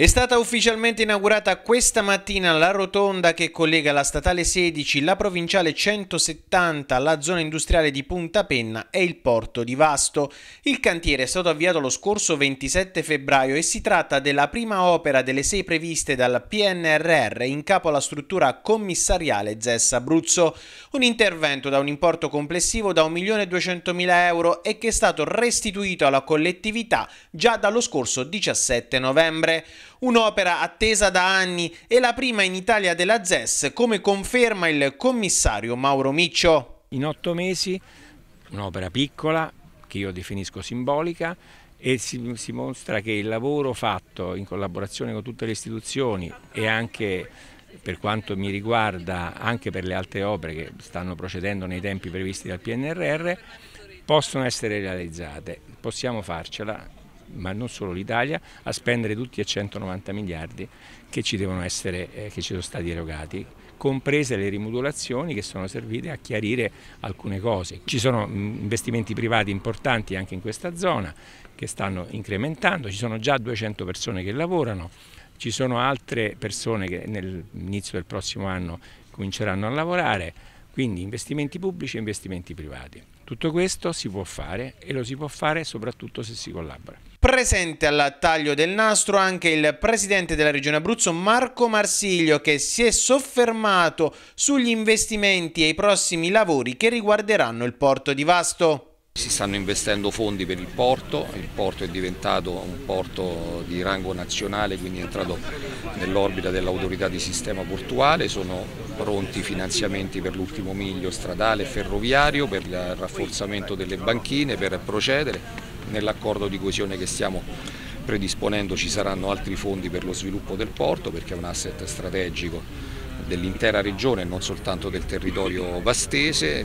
È stata ufficialmente inaugurata questa mattina la rotonda che collega la statale 16, la provinciale 170, la zona industriale di Punta Penna e il porto di Vasto. Il cantiere è stato avviato lo scorso 27 febbraio e si tratta della prima opera delle sei previste dal PNRR in capo alla struttura commissariale ZES Abruzzo. Un intervento da un importo complessivo da 1.200.000 euro e che è stato restituito alla collettività già dallo scorso 17 novembre. Un'opera attesa da anni e la prima in Italia della ZES, come conferma il commissario Mauro Miccio. In otto mesi un'opera piccola, che io definisco simbolica, e si, si, mostra che il lavoro fatto in collaborazione con tutte le istituzioni e anche per quanto mi riguarda anche per le altre opere che stanno procedendo nei tempi previsti dal PNRR possono essere realizzate, possiamo farcela ma non solo l'Italia, a spendere tutti e 190 miliardi che ci devono essere, eh, che ci sono stati erogati comprese le rimodulazioni che sono servite a chiarire alcune cose. Ci sono mm, investimenti privati importanti anche in questa zona che stanno incrementando, ci sono già 200 persone che lavorano, ci sono altre persone che nell'inizio del prossimo anno cominceranno a lavorare, quindi investimenti pubblici e investimenti privati. Tutto questo si può fare e lo si può fare soprattutto se si collabora. Presente al taglio del nastro anche il presidente della regione Abruzzo Marco Marsiglio che si è soffermato sugli investimenti e i prossimi lavori che riguarderanno il porto di Vasto. Si stanno investendo fondi per il porto, il porto è diventato un porto di rango nazionale, quindi è entrato nell'orbita dell'autorità di sistema portuale, sono pronti finanziamenti per l'ultimo miglio stradale e ferroviario, per il rafforzamento delle banchine, per procedere. Nell'accordo di coesione che stiamo predisponendo ci saranno altri fondi per lo sviluppo del porto perché è un asset strategico dell'intera regione e non soltanto del territorio vastese.